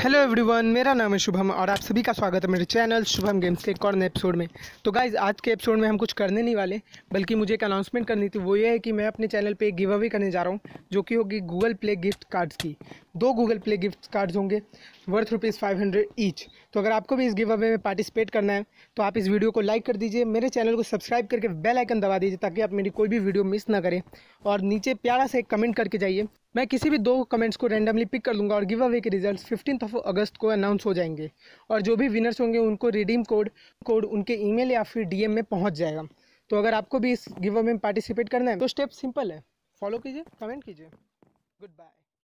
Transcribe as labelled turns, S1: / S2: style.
S1: hello everyone मेरा नाम है शुभम और आप सभी का स्वागत है मेरे चैनल शुभम गेम्स के एक और नए एपिसोड में तो गाइज आज के एपिसोड में हम कुछ करने नहीं वाले बल्कि मुझे एक अनाउंसमेंट करनी थी वो ये है कि मैं अपने चैनल पे एक गिव अवे करने जा रहा हूँ जो कि होगी गूगल प्ले गिफ्ट कार्ड्स की दो गूगल प्ले गिफ्ट कार्ड्स होंगे worth rupees five hundred each तो अगर आपको भी इस गिव अवे में पार्टिसिपेट करना है तो आप इस वीडियो को लाइक कर दीजिए मेरे चैनल को सब्सक्राइब करके बेल आइकन दबा दीजिए ताकि आप मेरी कोई भी वीडियो मिस ना करें और नीचे प्यारा से कमेंट करके जाइए मैं किसी भी दो कमेंट्स को रैंडमली पिक कर लूँगा और गिव अवे के रिजल्ट फिफ्टीन ऑफ अगस्त को अनाउंस हो जाएंगे और जो भी विनर्स होंगे उनको रिडीम कोड कोड उनके ईमेल या फिर डीएम में पहुँच जाएगा तो अगर आपको भी इस गिव अवे में पार्टिसिपेट करना है तो स्टेप सिंपल है
S2: फॉलो कीजिए कमेंट कीजिए गुड बाय